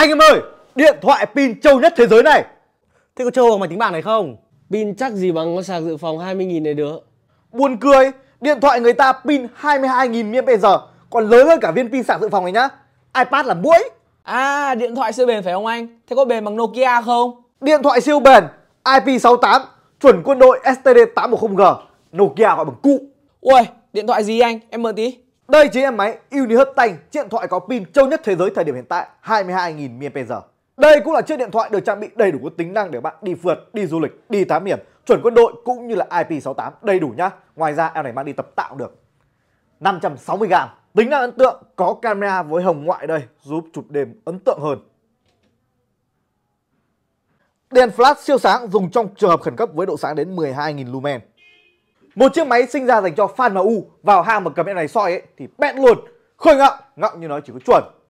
Anh em ơi, điện thoại pin trâu nhất thế giới này. Thế có trâu bằng máy tính bảng này không? Pin chắc gì bằng con sạc dự phòng 20.000 này được. Buồn cười, điện thoại người ta pin 22.000 mAh còn lớn hơn cả viên pin sạc dự phòng này nhá. iPad là muỗi. À, điện thoại siêu bền phải không anh? Thế có bền bằng Nokia không? Điện thoại siêu bền IP68 chuẩn quân đội STD 810G, Nokia gọi bằng cụ. Ui, điện thoại gì anh? Em mượn tí. Đây chính là máy Unihut Tank, điện thoại có pin châu nhất thế giới thời điểm hiện tại, 22.000 mAh. Đây cũng là chiếc điện thoại được trang bị đầy đủ các tính năng để bạn đi phượt, đi du lịch, đi thám hiểm, chuẩn quân đội cũng như là IP68 đầy đủ nhá. Ngoài ra em này mang đi tập tạo được. 560g, tính năng ấn tượng, có camera với hồng ngoại đây, giúp chụp đêm ấn tượng hơn. Đèn flash siêu sáng dùng trong trường hợp khẩn cấp với độ sáng đến 12.000 lumen. Một chiếc máy sinh ra dành cho fan MU vào hang mà cầm em này soi ấy thì bẹn luôn. Khơi ngọng, ngọng như nói chỉ có chuẩn.